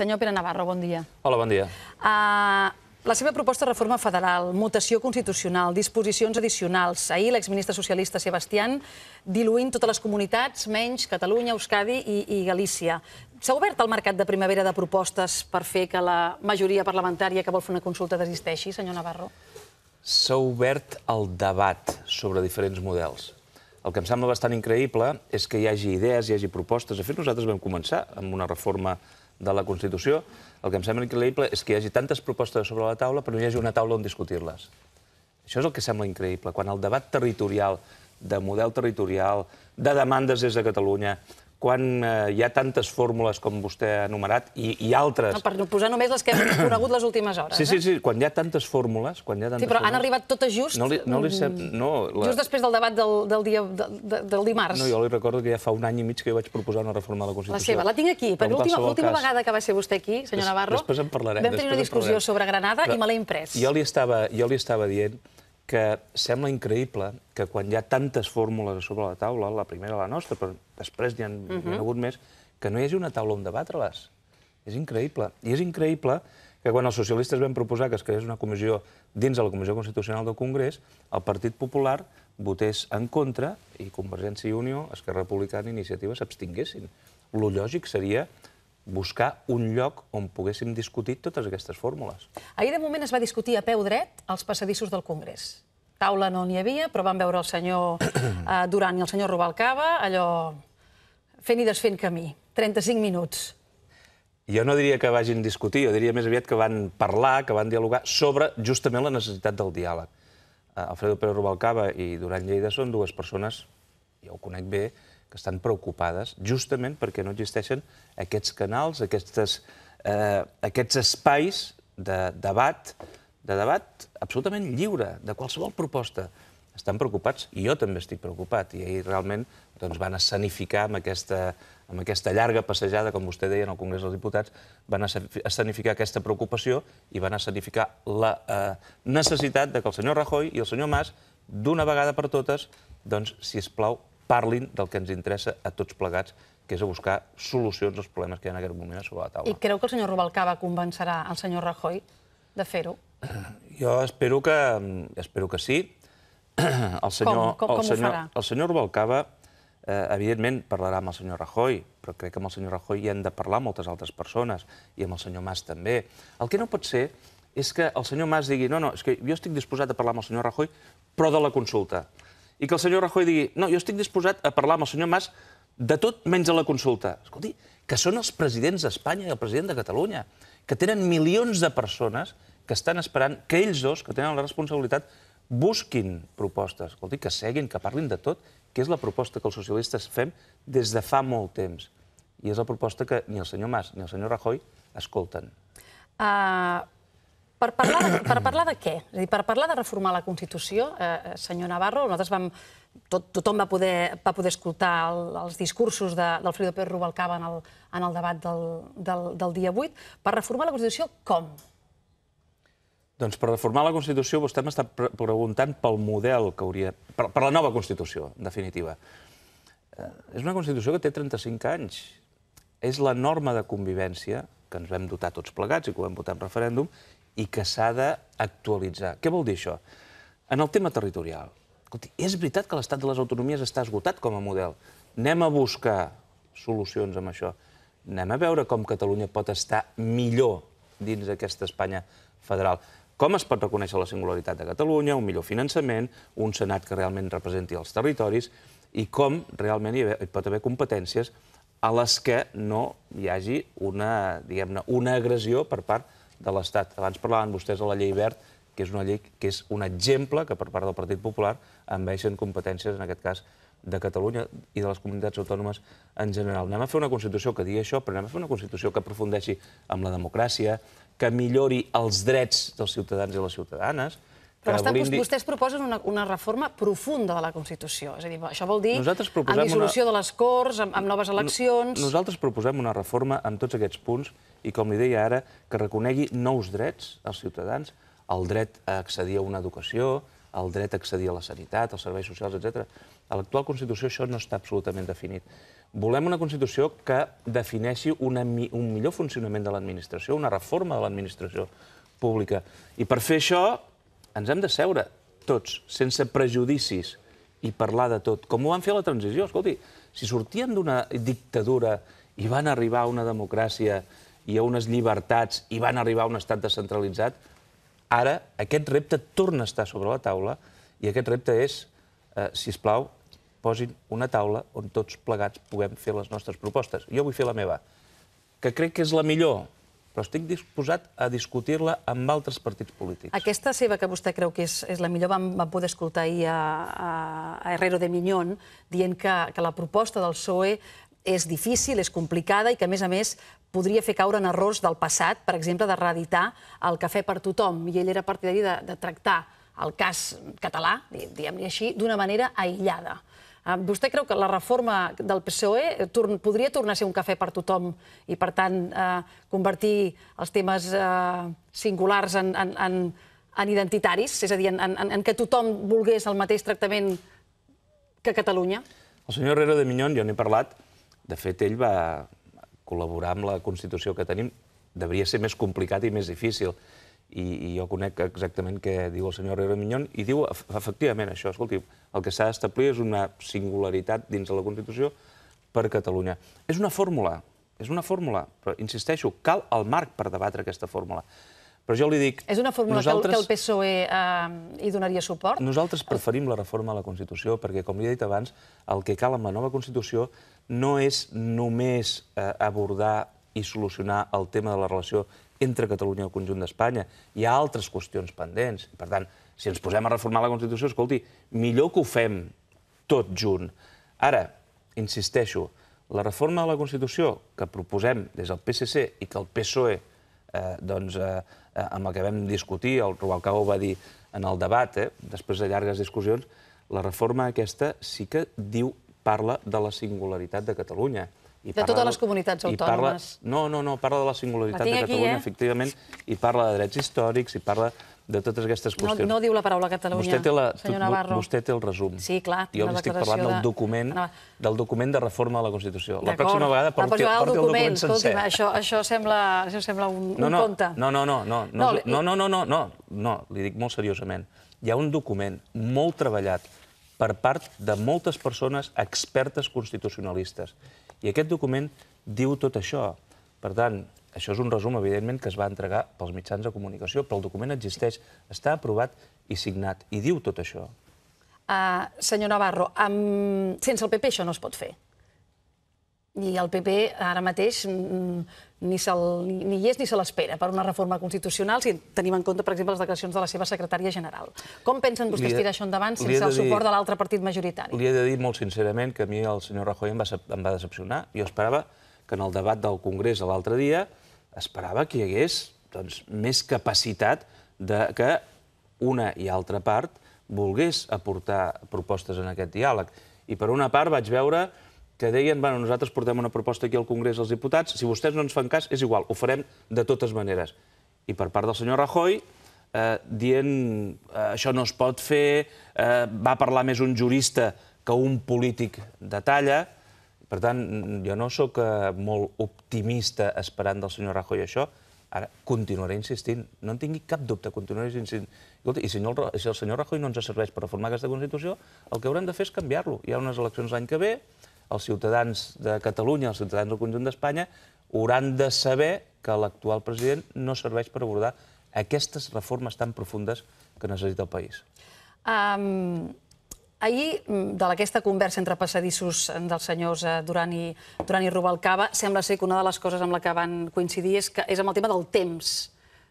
Senyor Pere Navarro, bon dia. Hola, bon dia. Uh, la seva proposta de reforma federal, mutació constitucional, disposicions addicionals. Ahir l'exministre socialista Sebastián diluint totes les comunitats, menys Catalunya, Euskadi i, i Galícia. S'ha obert el mercat de primavera de propostes per fer que la majoria parlamentària que vol fer una consulta desisteixi, senyor Navarro? S'ha obert el debat sobre diferents models. El que em sembla bastant increïble és que hi hagi idees, hi hagi propostes. De fet, nosaltres vam començar amb una reforma de la Constitució, el que em sembla increïble és que hi hagi tantes propostes sobre la taula però no hi hagi una taula on discutir-les. Això és el que sembla increïble, quan el debat territorial, de model territorial, de demandes des de Catalunya, quan eh, hi ha tantes fórmules com vostè ha enumerat i, i altres... No, per no posar només les que hem conegut les últimes hores. Sí, sí, eh? sí, quan hi ha tantes fórmules... Quan hi ha tantes sí, però fórmules... han arribat totes just... No li, no li sem... Mm, no, la... Just després del debat del, del, dia, del, del dimarts. No, jo li recordo que ja fa un any i mig que jo vaig proposar una reforma de la Constitució. La seva, la tinc aquí. Per l'última vegada que va ser vostè aquí, senyor Navarro, després en parlarem, vam tenir una discussió sobre Granada però, i me l'he imprès. Jo li, estava, jo li estava dient que sembla increïble que quan hi ha tantes fórmules a sobre la taula, la primera la nostra, però després n'hi ha, uh -huh. hi ha mhm. hagut més, que no hi hagi una taula on debatre-les. És increïble. I és increïble que quan els socialistes van proposar que es creés una comissió dins de la Comissió Constitucional del Congrés, el Partit Popular votés en contra i Convergència i Unió, Esquerra Republicana i Iniciativa s'abstinguessin. Lo lògic seria buscar un lloc on poguéssim discutir totes aquestes fórmules. Ahir, de moment, es va discutir a peu dret als passadissos del Congrés. Taula no n'hi havia, però van veure el senyor eh, Durant i el senyor Rubalcaba, allò fent i desfent camí. 35 minuts. Jo no diria que vagin discutir, jo diria més aviat que van parlar, que van dialogar sobre justament la necessitat del diàleg. Eh, Alfredo Pérez Rubalcaba i Durant Lleida són dues persones, jo ho conec bé, que estan preocupades justament perquè no existeixen aquests canals, aquestes, eh, aquests espais de debat, de debat absolutament lliure de qualsevol proposta. Estan preocupats, i jo també estic preocupat, i ahir realment doncs, van escenificar amb aquesta, amb aquesta llarga passejada, com vostè deia, en el Congrés dels Diputats, van escenificar aquesta preocupació i van escenificar la eh, necessitat de que el senyor Rajoy i el senyor Mas, d'una vegada per totes, doncs, si es plau, parlin del que ens interessa a tots plegats, que és a buscar solucions als problemes que hi ha en aquest moment sobre la taula. I creu que el senyor Rubalcaba convencerà el senyor Rajoy de fer-ho? Jo espero que, espero que sí. El senyor, com, com, com el senyor, ho farà? El senyor Rubalcaba, eh, evidentment, parlarà amb el senyor Rajoy, però crec que amb el senyor Rajoy hi han de parlar moltes altres persones, i amb el senyor Mas també. El que no pot ser és que el senyor Mas digui no, no, és que jo estic disposat a parlar amb el senyor Rajoy, però de la consulta i que el senyor Rajoy digui no, jo estic disposat a parlar amb el senyor Mas de tot menys a la consulta. Escolti, que són els presidents d'Espanya i el president de Catalunya, que tenen milions de persones que estan esperant que ells dos, que tenen la responsabilitat, busquin propostes. Escolti, que seguin, que parlin de tot, que és la proposta que els socialistes fem des de fa molt temps. I és la proposta que ni el senyor Mas ni el senyor Rajoy escolten. Uh, per parlar de, per parlar de què? És a dir, per parlar de reformar la Constitució, eh, eh, senyor Navarro, nosaltres vam... Tot, tothom va poder, va poder escoltar el, els discursos de, del Frido Pérez Rubalcaba en el, en el debat del, del, del dia 8. Per reformar la Constitució, com? Doncs per reformar la Constitució vostè m'està pre preguntant pel model que hauria... Per, per la nova Constitució, en definitiva. Eh, és una Constitució que té 35 anys. És la norma de convivència que ens vam dotar tots plegats i que ho vam votar en referèndum i que s'ha d'actualitzar. Què vol dir això? En el tema territorial, Escolti, és veritat que l'estat de les autonomies està esgotat com a model. Anem a buscar solucions amb això. Anem a veure com Catalunya pot estar millor dins d'aquesta Espanya federal. Com es pot reconèixer la singularitat de Catalunya, un millor finançament, un senat que realment representi els territoris i com realment hi, hi pot haver competències a les que no hi hagi una, diguem-ne, una agressió per part de l'Estat. Abans parlaven vostès de la llei verd, que és una llei que és un exemple que per part del Partit Popular enveixen competències, en aquest cas, de Catalunya i de les comunitats autònomes en general. Anem a fer una Constitució que digui això, però anem a fer una Constitució que aprofundeixi amb la democràcia, que millori els drets dels ciutadans i les ciutadanes, però estan, dir... vostès proposen una, una reforma profunda de la Constitució. És a dir, això vol dir nosaltres proposem amb dissolució una... de les Corts, amb, amb noves eleccions... Nosaltres proposem una reforma amb tots aquests punts i, com li deia ara, que reconegui nous drets als ciutadans, el dret a accedir a una educació, el dret a accedir a la sanitat, als serveis socials, etc. A l'actual Constitució això no està absolutament definit. Volem una Constitució que defineixi una, un millor funcionament de l'administració, una reforma de l'administració pública. I per fer això ens hem de seure tots, sense prejudicis, i parlar de tot, com ho van fer la transició. Escolti, si sortien d'una dictadura i van arribar a una democràcia i a unes llibertats i van arribar a un estat descentralitzat, ara aquest repte torna a estar sobre la taula i aquest repte és, eh, si us plau, posin una taula on tots plegats puguem fer les nostres propostes. Jo vull fer la meva, que crec que és la millor, però estic disposat a discutir-la amb altres partits polítics. Aquesta seva que vostè creu que és, és la millor vam, vam poder escoltar ahir a, a, a Herrero de Miñón dient que, que la proposta del PSOE és difícil, és complicada i que, a més a més, podria fer caure en errors del passat, per exemple, de reeditar el cafè per tothom. I ell era partidari de, de tractar el cas català, diguem li així, d'una manera aïllada. Ah, vostè creu que la reforma del PSOE eh, podria tornar a ser un cafè per tothom i, per tant, eh, convertir els temes eh, singulars en, en, en, en identitaris? És a dir, en, en, que tothom volgués el mateix tractament que Catalunya? El senyor Herrera de Minyón, jo n'he parlat, de fet, ell va col·laborar amb la Constitució que tenim. Devia ser més complicat i més difícil i, i jo conec exactament què diu el senyor Herrera Minyón, i diu efectivament això, escolti, el que s'ha d'establir és una singularitat dins de la Constitució per Catalunya. És una fórmula, és una fórmula, però insisteixo, cal el marc per debatre aquesta fórmula. Però jo li dic... És una fórmula nosaltres... que el PSOE e, eh, hi donaria suport? Nosaltres preferim la reforma de la Constitució perquè, com li he dit abans, el que cal amb la nova Constitució no és només eh, abordar i solucionar el tema de la relació entre Catalunya i el conjunt d'Espanya. Hi ha altres qüestions pendents. Per tant, si ens posem a reformar la Constitució, escolti, millor que ho fem tot junt. Ara, insisteixo, la reforma de la Constitució que proposem des del PSC i que el PSOE, eh, doncs, eh, eh, amb el que vam discutir, el Rubalcaba va dir en el debat, eh, després de llargues discussions, la reforma aquesta sí que diu, parla de la singularitat de Catalunya. I de totes les comunitats autònomes. Parla, no, no, no, parla de la singularitat de Catalunya, aquí, eh? efectivament, i parla de drets històrics, i parla de totes aquestes qüestions. No, no diu la paraula Catalunya, vostè té la, senyor Navarro. Vostè té el resum. Sí, clar. Jo li estic parlant del document, de... del document de reforma de la Constitució. La pròxima vegada ah, porti, doncs porti el document, document sencer. Escolti'm, això, això, sembla, això sembla un, no, no, un conte. No, no, no, no, no, no, no, no, no, no, no, li dic molt seriosament. Hi ha un document molt treballat per part de moltes persones expertes constitucionalistes i aquest document diu tot això. Per tant, això és un resum, evidentment, que es va entregar pels mitjans de comunicació, però el document existeix, està aprovat i signat, i diu tot això. Uh, senyor Navarro, sense el PP això no es pot fer i el PP ara mateix mm, mm, ni, se ni hi és ni se l'espera per una reforma constitucional, si tenim en compte, per exemple, les declaracions de la seva secretària general. Com pensen vostès tirar això endavant sense el suport dir, de l'altre partit majoritari? Li he de dir molt sincerament que a mi el senyor Rajoy em va, em va decepcionar. Jo esperava que en el debat del Congrés l'altre dia esperava que hi hagués doncs, més capacitat de que una i altra part volgués aportar propostes en aquest diàleg. I per una part vaig veure que deien, bueno, nosaltres portem una proposta aquí al Congrés dels diputats, si vostès no ens fan cas, és igual, ho farem de totes maneres. I per part del senyor Rajoy, eh, dient eh, això no es pot fer, eh, va parlar més un jurista que un polític de talla. Per tant, jo no sóc eh, molt optimista esperant del senyor Rajoy això. Ara, continuaré insistint, no en tingui cap dubte, continuaré insistint. Escolta, I si, no, si el senyor Rajoy no ens serveix per reformar aquesta Constitució, el que haurem de fer és canviar-lo. Hi ha unes eleccions l'any que ve, els ciutadans de Catalunya, els ciutadans del conjunt d'Espanya, hauran de saber que l'actual president no serveix per abordar aquestes reformes tan profundes que necessita el país. Um, ahir, mm, de l'aquesta conversa entre passadissos eh, dels senyors eh, Duran i, Duran i Rubalcaba, sembla ser que una de les coses amb la que van coincidir és, que és amb el tema del temps,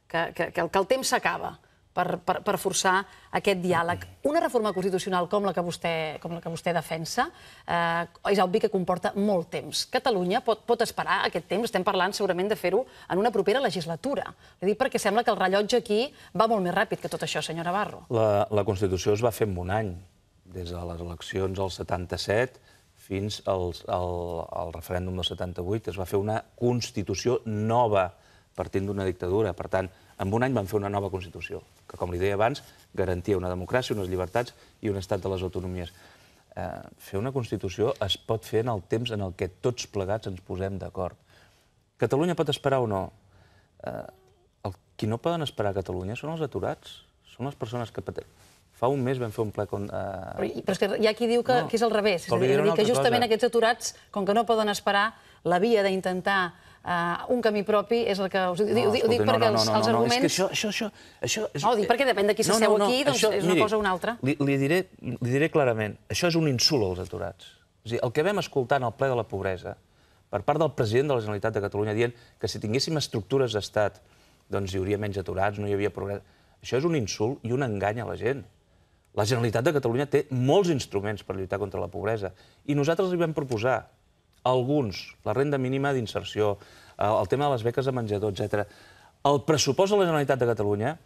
que, que, que, el, que el temps s'acaba per, per, per forçar aquest diàleg. Una reforma constitucional com la que vostè, com la que vostè defensa eh, és obvi que comporta molt temps. Catalunya pot, pot esperar aquest temps, estem parlant segurament de fer-ho en una propera legislatura. Li dic perquè sembla que el rellotge aquí va molt més ràpid que tot això, senyor Navarro. La, la Constitució es va fer en un any, des de les eleccions al 77 fins al, al, al referèndum del 78. Es va fer una Constitució nova partint d'una dictadura. Per tant, en un any van fer una nova Constitució, que, com li deia abans, garantia una democràcia, unes llibertats i un estat de les autonomies. Eh, fer una Constitució es pot fer en el temps en el que tots plegats ens posem d'acord. Catalunya pot esperar o no? Eh, el, qui no poden esperar a Catalunya són els aturats, són les persones que pateixen. Fa un mes vam fer un ple... Eh, però, és que hi ha qui diu que, és al revés. És a dir, que justament aquests aturats, com que no poden esperar, la via d'intentar uh, un camí propi és el que us dic. No, ho dic escolta, perquè no, no, els, els arguments... és que això, això, això, això és... No, dic perquè depèn de qui s'asseu aquí, doncs això, és una miri, cosa o una altra. Li, li, diré, li diré clarament, això és un insult als aturats. És dir, el que vam escoltar en el ple de la pobresa, per part del president de la Generalitat de Catalunya, dient que si tinguéssim estructures d'estat, doncs hi hauria menys aturats, no hi havia progrés. Això és un insult i un engany a la gent. La Generalitat de Catalunya té molts instruments per lluitar contra la pobresa i nosaltres li vam proposar alguns, la renda mínima d'inserció, eh, el tema de les beques de menjador, etc. El pressupost de la Generalitat de Catalunya,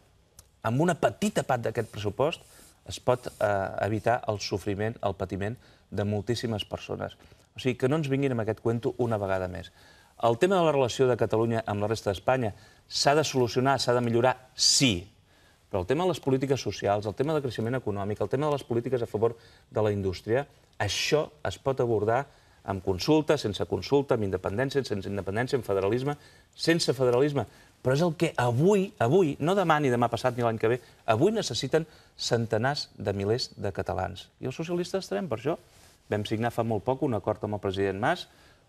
amb una petita part d'aquest pressupost, es pot eh, evitar el sofriment, el patiment de moltíssimes persones. O sigui, que no ens vinguin amb aquest cuento una vegada més. El tema de la relació de Catalunya amb la resta d'Espanya s'ha de solucionar, s'ha de millorar, sí, però el tema de les polítiques socials, el tema de creixement econòmic, el tema de les polítiques a favor de la indústria, això es pot abordar amb consulta, sense consulta, amb independència, sense independència, amb federalisme, sense federalisme. Però és el que avui, avui, no demà ni demà passat ni l'any que ve, avui necessiten centenars de milers de catalans. I els socialistes estarem per això. Vam signar fa molt poc un acord amb el president Mas,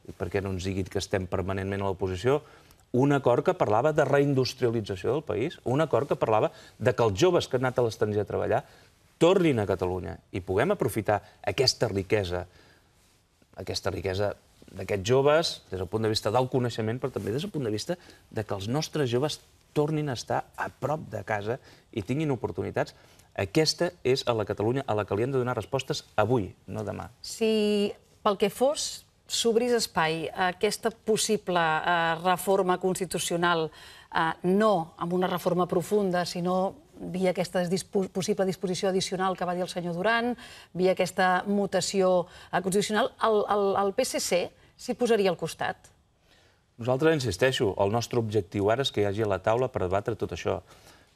i perquè no ens diguin que estem permanentment a l'oposició, un acord que parlava de reindustrialització del país, un acord que parlava de que els joves que han anat a l'estranger a treballar tornin a Catalunya i puguem aprofitar aquesta riquesa, aquesta riquesa d'aquests joves, des del punt de vista del coneixement, però també des del punt de vista de que els nostres joves tornin a estar a prop de casa i tinguin oportunitats. Aquesta és a la Catalunya a la que li hem de donar respostes avui, no demà. Si pel que fos s'obrís espai a aquesta possible eh, reforma constitucional, eh, no amb una reforma profunda, sinó via aquesta possible disposició addicional que va dir el senyor Duran, via aquesta mutació constitucional, el, el, el PSC s'hi posaria al costat? Nosaltres, insisteixo, el nostre objectiu ara és que hi hagi a la taula per debatre tot això,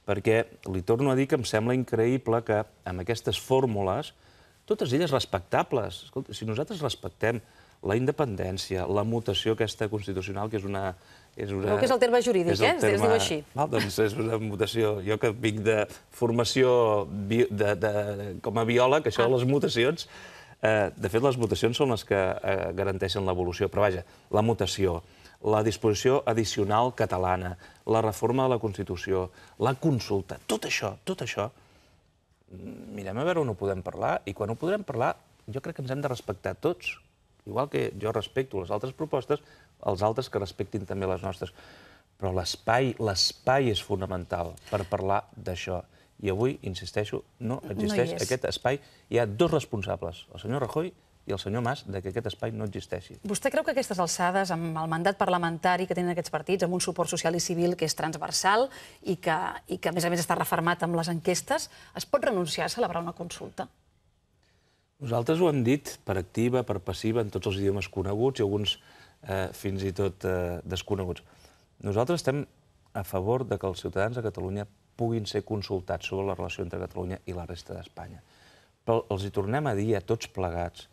perquè li torno a dir que em sembla increïble que amb aquestes fórmules, totes elles respectables, escolta, si nosaltres respectem la independència, la mutació aquesta constitucional, que és una... És una... que és el terme jurídic, és el eh? Terme... Es diu així. Val, doncs és una mutació. Jo que vinc de formació bi... de, de, com a biòleg, això de ah. les mutacions... Eh, de fet, les mutacions són les que eh, garanteixen l'evolució, però vaja, la mutació, la disposició addicional catalana, la reforma de la Constitució, la consulta, tot això, tot això, mm, mirem a veure on ho podem parlar, i quan ho podrem parlar, jo crec que ens hem de respectar tots Igual que jo respecto les altres propostes, els altres que respectin també les nostres. Però l'espai l'espai és fonamental per parlar d'això. I avui, insisteixo, no existeix no aquest espai. Hi ha dos responsables, el senyor Rajoy i el senyor Mas de que aquest espai no existeixi. Vostè creu que aquestes alçades, amb el mandat parlamentari que tenen aquests partits, amb un suport social i civil que és transversal i que, i que a més a més està reformat amb les enquestes, es pot renunciar a celebrar una consulta? Nosaltres ho hem dit per activa, per passiva, en tots els idiomes coneguts i alguns eh, fins i tot eh, desconeguts. Nosaltres estem a favor de que els ciutadans de Catalunya puguin ser consultats sobre la relació entre Catalunya i la resta d'Espanya. Però els hi tornem a dir a tots plegats,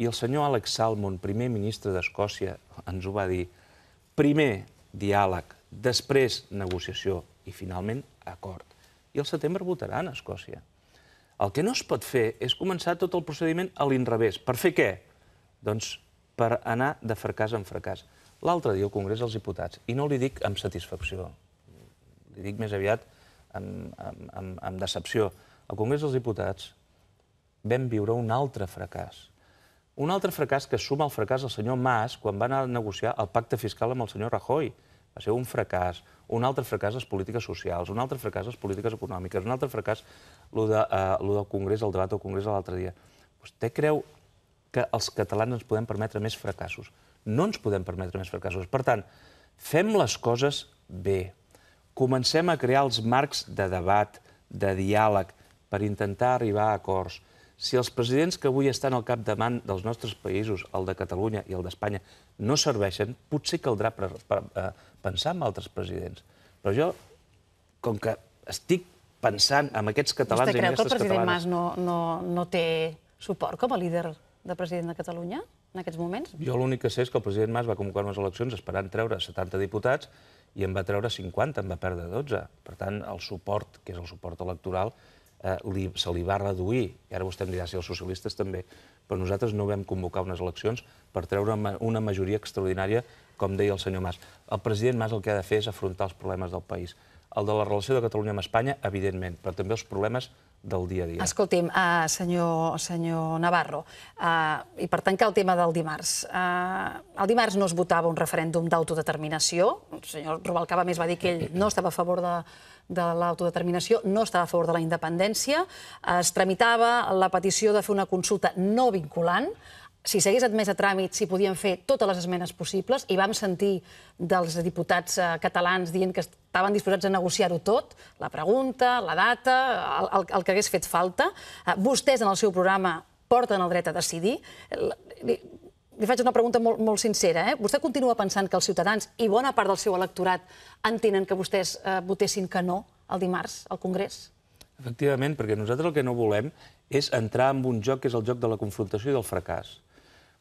i el senyor Alex Salmond, primer ministre d'Escòcia, ens ho va dir, primer diàleg, després negociació i finalment acord. I al setembre votaran a Escòcia. El que no es pot fer és començar tot el procediment a l'inrevés. Per fer què? Doncs per anar de fracàs en fracàs. L'altre dia al Congrés dels Diputats, i no li dic amb satisfacció, li dic més aviat amb, amb, amb, amb decepció, al Congrés dels Diputats vam viure un altre fracàs. Un altre fracàs que suma el fracàs del senyor Mas quan va anar a negociar el pacte fiscal amb el senyor Rajoy. Va ser un fracàs, un altre fracàs les polítiques socials, un altre fracàs les polítiques econòmiques, un altre fracàs lo, de, uh, lo del Congrés, el debat del Congrés l'altre dia. Vostè doncs creu que els catalans ens podem permetre més fracassos? No ens podem permetre més fracassos. Per tant, fem les coses bé. Comencem a crear els marcs de debat, de diàleg, per intentar arribar a acords. Si els presidents que avui estan al capdavant dels nostres països, el de Catalunya i el d'Espanya, no serveixen, potser caldrà per, per, eh, pensar en altres presidents. Però jo, com que estic pensant en aquests catalans Vostè i aquestes catalanes... Vostè creu que el president catalanes... Mas no, no, no té suport com a líder de president de Catalunya en aquests moments? Jo l'únic que sé és que el president Mas va convocar unes eleccions esperant treure 70 diputats i en va treure 50, en va perdre 12. Per tant, el suport, que és el suport electoral, eh, li, se li va reduir, i ara vostè em dirà si els socialistes també, però nosaltres no vam convocar unes eleccions per treure una majoria extraordinària, com deia el senyor Mas. El president Mas el que ha de fer és afrontar els problemes del país. El de la relació de Catalunya amb Espanya, evidentment, però també els problemes del dia a dia. Escolti'm, uh, senyor, senyor Navarro, uh, i per tancar el tema del dimarts, uh, el dimarts no es votava un referèndum d'autodeterminació, el senyor Rubalcaba més va dir que ell no estava a favor de, de l'autodeterminació no estava a favor de la independència. Es tramitava la petició de fer una consulta no vinculant, si s'hagués admès a tràmit, si podien fer totes les esmenes possibles, i vam sentir dels diputats eh, catalans dient que estaven disposats a negociar-ho tot, la pregunta, la data, el, el, el que hagués fet falta. Eh, vostès, en el seu programa, porten el dret a decidir li faig una pregunta molt, molt sincera. Eh? Vostè continua pensant que els ciutadans i bona part del seu electorat entenen que vostès eh, votessin que no el dimarts al Congrés? Efectivament, perquè nosaltres el que no volem és entrar en un joc que és el joc de la confrontació i del fracàs.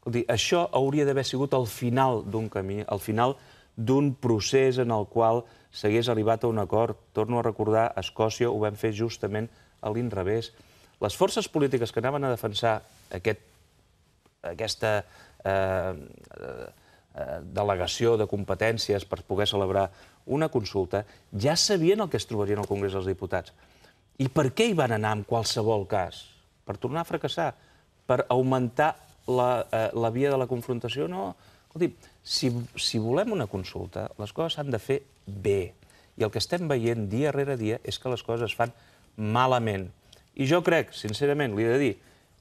Escolti, això hauria d'haver sigut el final d'un camí, el final d'un procés en el qual s'hagués arribat a un acord. Torno a recordar, a Escòcia ho vam fer justament a l'inrevés. Les forces polítiques que anaven a defensar aquest, aquesta Eh, eh, eh, delegació de competències per poder celebrar una consulta, ja sabien el que es trobarien al Congrés dels Diputats. I per què hi van anar en qualsevol cas? Per tornar a fracassar? Per augmentar la, eh, la via de la confrontació? No. Escolti, si, si volem una consulta, les coses s'han de fer bé. I el que estem veient dia rere dia és que les coses es fan malament. I jo crec, sincerament, li he de dir,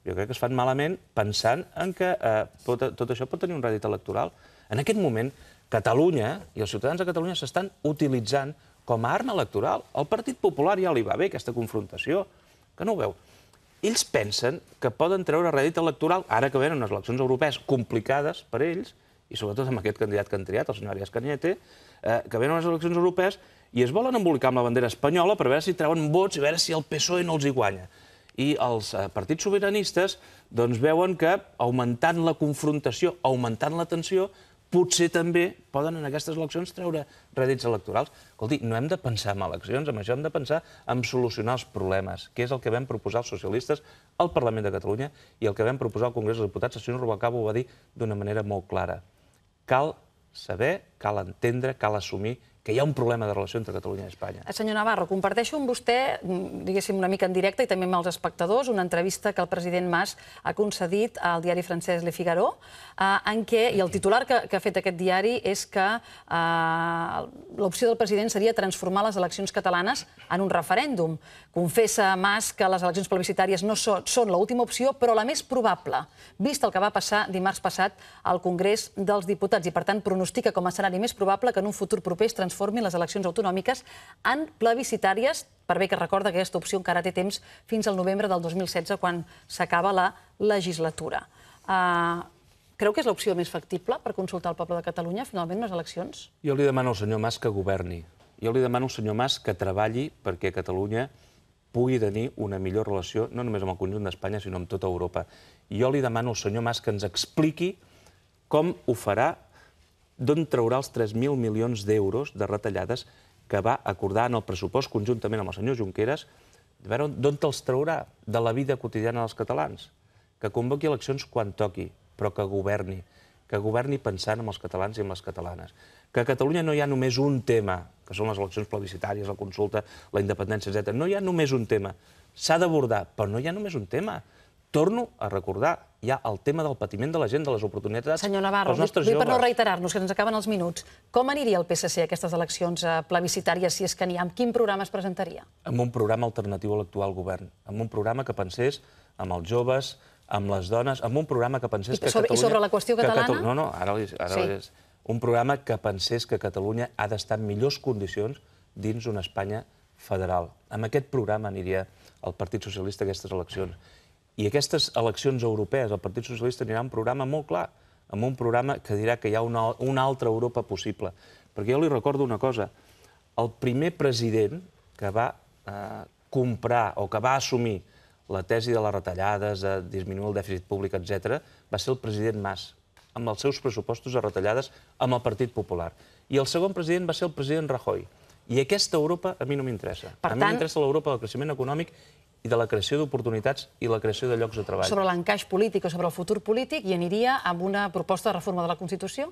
jo crec que es fan malament pensant en que eh, pot, tot això pot tenir un rèdit electoral. En aquest moment, Catalunya i els ciutadans de Catalunya s'estan utilitzant com a arma electoral. El Partit Popular ja li va bé aquesta confrontació, que no ho veu. Ells pensen que poden treure rèdit electoral, ara que venen unes eleccions europees complicades per ells, i sobretot amb aquest candidat que han triat, el senyor Arias Cañete, eh, que venen unes eleccions europees i es volen embolicar amb la bandera espanyola per veure si treuen vots i veure si el PSOE no els hi guanya i els eh, partits sobiranistes doncs, veuen que augmentant la confrontació, augmentant la tensió, potser també poden en aquestes eleccions treure rèdits electorals. dir, no hem de pensar en eleccions, amb això hem de pensar en solucionar els problemes, que és el que vam proposar els socialistes al Parlament de Catalunya i el que vam proposar al Congrés dels Diputats. El senyor Rubacabo ho va dir d'una manera molt clara. Cal saber, cal entendre, cal assumir que hi ha un problema de relació entre Catalunya i Espanya. Eh, senyor Navarro, comparteixo amb vostè, mm, diguéssim, una mica en directe i també amb els espectadors, una entrevista que el president Mas ha concedit al diari francès Le Figaro, eh, en què, i el titular que, que ha fet aquest diari és que eh, l'opció del president seria transformar les eleccions catalanes en un referèndum. Confessa Mas que les eleccions plebiscitàries no són, són l'última opció, però la més probable, vist el que va passar dimarts passat al Congrés dels Diputats, i per tant pronostica com a escenari més probable que en un futur proper es transformi les eleccions autonòmiques en plebiscitàries, per bé que recorda que aquesta opció encara té temps fins al novembre del 2016, quan s'acaba la legislatura. Ah, creu que és l'opció més factible per consultar el poble de Catalunya, finalment, les eleccions? Jo li demano al senyor Mas que governi. Jo li demano al senyor Mas que treballi perquè Catalunya pugui tenir una millor relació, no només amb el conjunt d'Espanya, sinó amb tota Europa. Jo li demano al senyor Mas que ens expliqui com ho farà d'on traurà els 3.000 milions d'euros de retallades que va acordar en el pressupost conjuntament amb el senyor Junqueras, a veure d'on te'ls traurà de la vida quotidiana dels catalans. Que convoqui eleccions quan toqui, però que governi. Que governi pensant en els catalans i en les catalanes. Que a Catalunya no hi ha només un tema, que són les eleccions plebiscitàries, la consulta, la independència, etc. No hi ha només un tema. S'ha d'abordar, però no hi ha només un tema. Torno a recordar, hi ha el tema del patiment de la gent, de les oportunitats Senyor Navarro, pels vull, vull per no reiterar-nos, que ens acaben els minuts, com aniria el PSC a aquestes eleccions eh, plebiscitàries, si és que n'hi ha? Amb quin programa es presentaria? Amb un programa alternatiu a l'actual govern, amb un programa que pensés amb els joves, amb les dones, amb un programa que pensés I, que sobre, Catalunya... I sobre la qüestió catalana? Catalu... No, no, ara, ara sí. és un programa que pensés que Catalunya ha d'estar en millors condicions dins una Espanya federal. Amb aquest programa aniria el Partit Socialista a aquestes eleccions. I aquestes eleccions europees, el Partit Socialista anirà un programa molt clar, amb un programa que dirà que hi ha una, una altra Europa possible. Perquè jo li recordo una cosa. El primer president que va eh, comprar o que va assumir la tesi de les retallades, de disminuir el dèficit públic, etc., va ser el president Mas, amb els seus pressupostos de retallades amb el Partit Popular. I el segon president va ser el president Rajoy. I aquesta Europa a mi no m'interessa. A tant... mi m'interessa l'Europa del creixement econòmic i de la creació d'oportunitats i la creació de llocs de treball. Sobre l'encaix polític o sobre el futur polític hi aniria amb una proposta de reforma de la Constitució?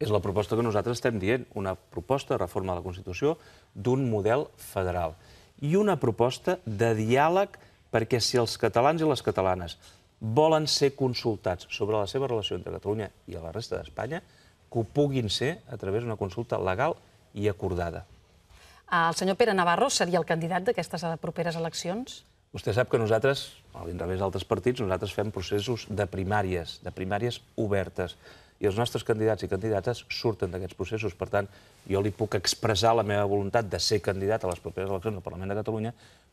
És la proposta que nosaltres estem dient, una proposta de reforma de la Constitució d'un model federal i una proposta de diàleg perquè si els catalans i les catalanes volen ser consultats sobre la seva relació entre Catalunya i la resta d'Espanya, que ho puguin ser a través d'una consulta legal i acordada el senyor Pere Navarro seria el candidat d'aquestes properes eleccions? Vostè sap que nosaltres, a l'inrevés d'altres partits, nosaltres fem processos de primàries, de primàries obertes, i els nostres candidats i candidates surten d'aquests processos. Per tant, jo li puc expressar la meva voluntat de ser candidat a les properes eleccions del Parlament de Catalunya,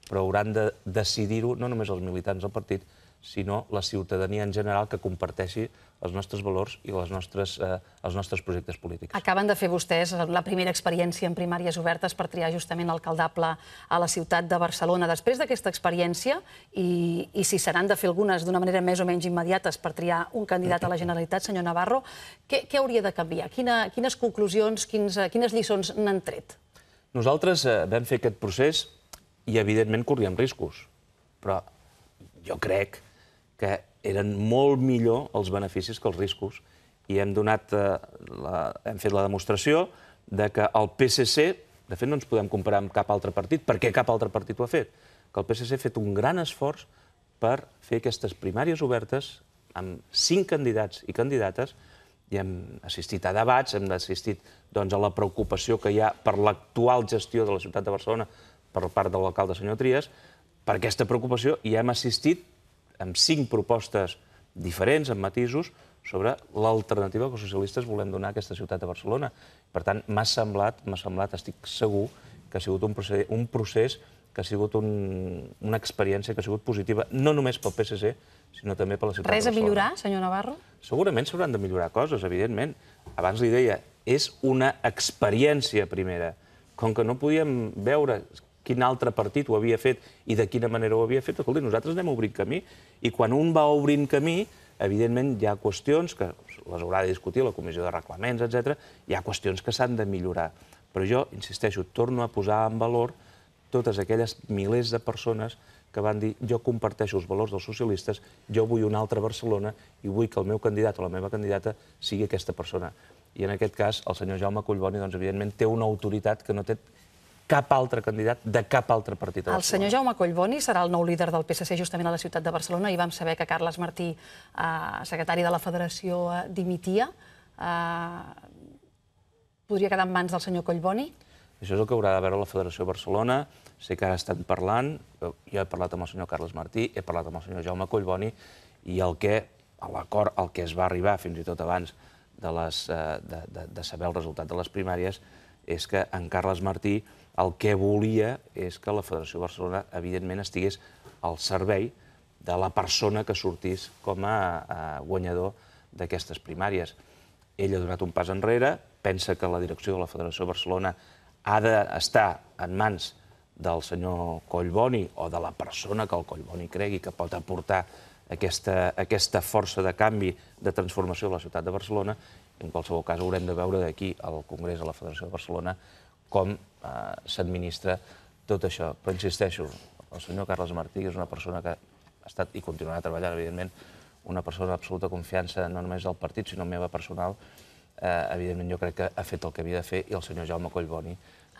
però hauran de decidir-ho no només els militants del partit, sinó la ciutadania en general que comparteixi els nostres valors i les nostres, eh, els nostres projectes polítics. Acaben de fer vostès la primera experiència en primàries obertes per triar justament l'alcaldable a la ciutat de Barcelona. Després d'aquesta experiència, i, i si seran de fer algunes d'una manera més o menys immediates per triar un candidat a la Generalitat, senyor Navarro, què, què hauria de canviar? Quina, quines conclusions, quins, eh, quines lliçons n'han tret? Nosaltres eh, vam fer aquest procés i, evidentment, corríem riscos. Però jo crec que eren molt millor els beneficis que els riscos. I hem, donat, eh, la, hem fet la demostració de que el PSC, de fet no ens podem comparar amb cap altre partit, perquè cap altre partit ho ha fet, que el PSC ha fet un gran esforç per fer aquestes primàries obertes amb cinc candidats i candidates i hem assistit a debats, hem assistit doncs, a la preocupació que hi ha per l'actual gestió de la ciutat de Barcelona per part de l'alcalde senyor Trias, per aquesta preocupació i hem assistit amb cinc propostes diferents, amb matisos, sobre l'alternativa que els socialistes volem donar a aquesta ciutat de Barcelona. Per tant, m'ha semblat, m'ha semblat, estic segur, que ha sigut un procés, un procés que ha sigut un, una experiència que ha sigut positiva, no només pel PSC, sinó també per la ciutat Res de Barcelona. Res a millorar, senyor Navarro? Segurament s'hauran de millorar coses, evidentment. Abans li deia, és una experiència primera. Com que no podíem veure quin altre partit ho havia fet i de quina manera ho havia fet. Escolti, nosaltres anem obrint camí i quan un va obrint camí, evidentment hi ha qüestions que les haurà de discutir la Comissió de Reglaments, etc. hi ha qüestions que s'han de millorar. Però jo, insisteixo, torno a posar en valor totes aquelles milers de persones que van dir jo comparteixo els valors dels socialistes, jo vull una altra Barcelona i vull que el meu candidat o la meva candidata sigui aquesta persona. I en aquest cas, el senyor Jaume Collboni, doncs, evidentment, té una autoritat que no té cap altre candidat de cap altre partit. El senyor Jaume Collboni serà el nou líder del PSC justament a la ciutat de Barcelona i vam saber que Carles Martí, eh, secretari de la Federació, eh, dimitia. Eh, podria quedar en mans del senyor Collboni? Això és el que haurà de veure la Federació Barcelona. Sé que ara estan parlant, jo he parlat amb el senyor Carles Martí, he parlat amb el senyor Jaume Collboni, i el que, l'acord al que es va arribar fins i tot abans de, les, eh, de, de, de saber el resultat de les primàries, és que en Carles Martí el que volia és que la Federació Barcelona, evidentment, estigués al servei de la persona que sortís com a, guanyador d'aquestes primàries. Ell ha donat un pas enrere, pensa que la direcció de la Federació Barcelona ha d'estar en mans del senyor Collboni o de la persona que el Collboni cregui que pot aportar aquesta, aquesta força de canvi, de transformació de la ciutat de Barcelona. En qualsevol cas, haurem de veure d'aquí al Congrés de la Federació de Barcelona com eh, s'administra tot això. Però insisteixo, el senyor Carles Martí és una persona que ha estat i continuarà treballant, evidentment, una persona d'absoluta confiança, no només del partit, sinó meva personal. Eh, evidentment, jo crec que ha fet el que havia de fer i el senyor Jaume Collboni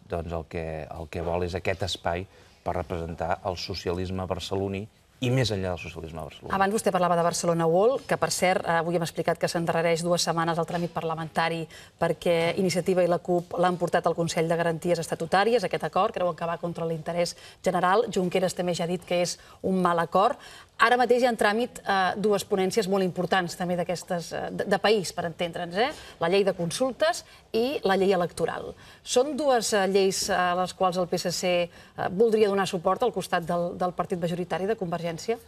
doncs el que, el que vol és aquest espai per representar el socialisme barceloní i més enllà del socialisme a Barcelona. Abans vostè parlava de Barcelona World, que per cert, eh, avui hem explicat que s'endarrereix dues setmanes el tràmit parlamentari perquè Iniciativa i la CUP l'han portat al Consell de Garanties Estatutàries, aquest acord, creuen que va contra l'interès general. Junqueras també ja ha dit que és un mal acord. Ara mateix hi ha en tràmit eh, dues ponències molt importants també d'aquestes eh, de, de país, per entendre'ns, eh? la llei de consultes i la llei electoral. Són dues eh, lleis eh, a les quals el PSC eh, voldria donar suport al costat del, del partit majoritari de Convergència l'agència?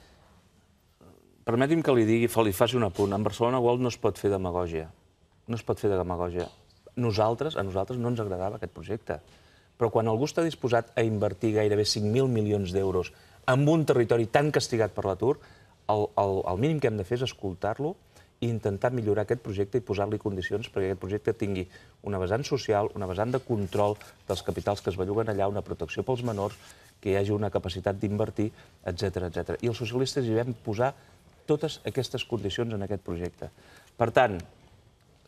Permeti'm que li digui, li faci un apunt. En Barcelona World no es pot fer demagògia. No es pot fer demagògia. Nosaltres, a nosaltres no ens agradava aquest projecte. Però quan algú està disposat a invertir gairebé 5.000 milions d'euros en un territori tan castigat per l'atur, el, el, el mínim que hem de fer és escoltar-lo i intentar millorar aquest projecte i posar-li condicions perquè aquest projecte tingui una vessant social, una vessant de control dels capitals que es belluguen allà, una protecció pels menors, que hi hagi una capacitat d'invertir, etc etc. I els socialistes hi vam posar totes aquestes condicions en aquest projecte. Per tant,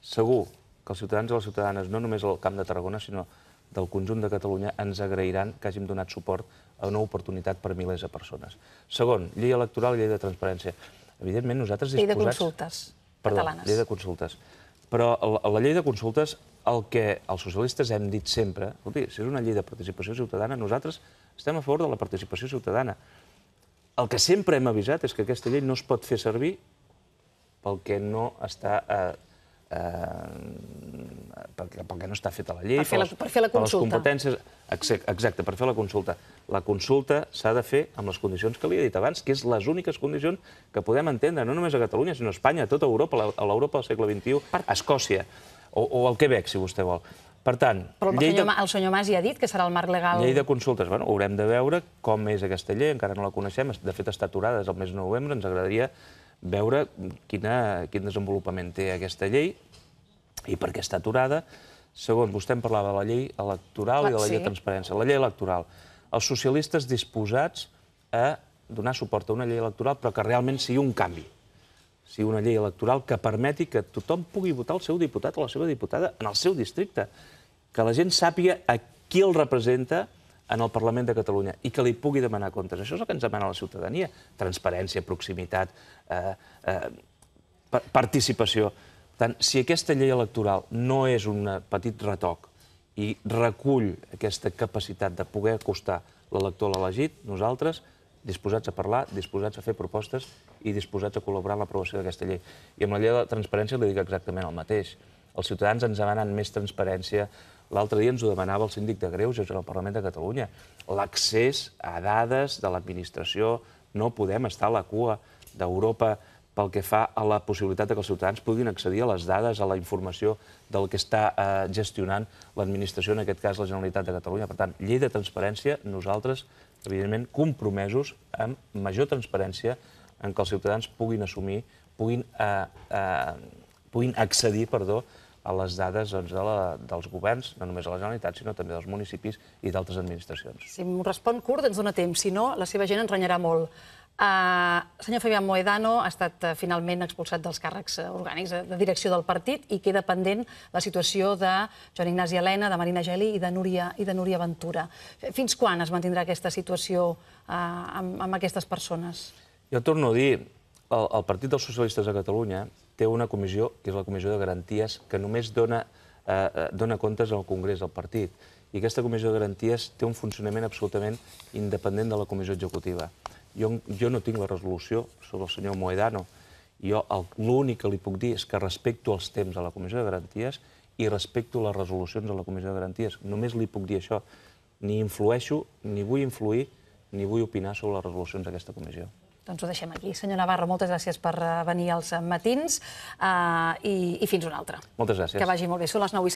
segur que els ciutadans i les ciutadanes, no només al Camp de Tarragona, sinó del conjunt de Catalunya, ens agrairan que hàgim donat suport a una oportunitat per milers de persones. Segon, llei electoral i llei de transparència. Evidentment, nosaltres disposats... Llei de consultes. Perdó, catalanes. llei de consultes. Però la, la llei de consultes, el que els socialistes hem dit sempre, escolti, si és una llei de participació ciutadana, nosaltres estem a favor de la participació ciutadana. El que sempre hem avisat és que aquesta llei no es pot fer servir pel que no està eh, eh, perquè, perquè no està feta la llei, per fer la, per fer la consulta. Per les competències, exacte, per fer la consulta. La consulta s'ha de fer amb les condicions que li he dit abans, que és les úniques condicions que podem entendre, no només a Catalunya, sinó a Espanya, a tota Europa, a l'Europa del segle XXI, per... a Escòcia, o, o al Quebec, si vostè vol. Per tant... Però el, llei senyor, de... el senyor Mas ja ha dit que serà el marc legal... Llei de consultes. Bueno, haurem de veure com és aquesta llei, encara no la coneixem. De fet, està aturada des del mes de novembre. Ens agradaria veure quina, quin desenvolupament té aquesta llei i per què està aturada. Segon, vostè em parlava de la llei electoral i de la sí. llei de transparència. La llei electoral. Els socialistes disposats a donar suport a una llei electoral, però que realment sigui un canvi. Sigui una llei electoral que permeti que tothom pugui votar el seu diputat o la seva diputada en el seu districte. Que la gent sàpiga a qui el representa, en el Parlament de Catalunya i que li pugui demanar comptes. Això és el que ens demana la ciutadania. Transparència, proximitat, eh, eh, participació. Per tant, si aquesta llei electoral no és un petit retoc i recull aquesta capacitat de poder acostar l'elector a l'elegit, nosaltres, disposats a parlar, disposats a fer propostes i disposats a col·laborar en l'aprovació d'aquesta llei. I amb la llei de transparència li dic exactament el mateix. Els ciutadans ens demanen més transparència, L'altre dia ens ho demanava el síndic de Greuges en el Parlament de Catalunya. L'accés a dades de l'administració. No podem estar a la cua d'Europa pel que fa a la possibilitat que els ciutadans puguin accedir a les dades, a la informació del que està eh, gestionant l'administració, en aquest cas la Generalitat de Catalunya. Per tant, llei de transparència, nosaltres, evidentment, compromesos amb major transparència en què els ciutadans puguin assumir, puguin, eh, eh, puguin accedir, perdó, a les dades doncs, de la, dels governs, no només de la Generalitat, sinó també dels municipis i d'altres administracions. Si m'ho respon curt, ens dona temps. Si no, la seva gent ens renyarà molt. Uh, senyor Fabián Moedano ha estat uh, finalment expulsat dels càrrecs uh, orgànics eh, de direcció del partit i queda pendent la situació de Joan Ignasi Helena, de Marina Geli i de Núria, i de Núria Ventura. Fins quan es mantindrà aquesta situació uh, amb, amb aquestes persones? Jo torno a dir, el, el Partit dels Socialistes de Catalunya té una comissió, que és la Comissió de Garanties, que només dona, eh, eh dona comptes al Congrés del partit. I aquesta Comissió de Garanties té un funcionament absolutament independent de la Comissió Executiva. Jo, jo no tinc la resolució sobre el senyor Moedano. Jo l'únic que li puc dir és que respecto els temps de la Comissió de Garanties i respecto les resolucions de la Comissió de Garanties. Només li puc dir això. Ni influeixo, ni vull influir, ni vull opinar sobre les resolucions d'aquesta comissió. Doncs ho deixem aquí. Senyora Navarro, moltes gràcies per eh, venir als eh, matins uh, i, i fins una altra. Moltes gràcies. Que vagi molt bé. Són les 9 i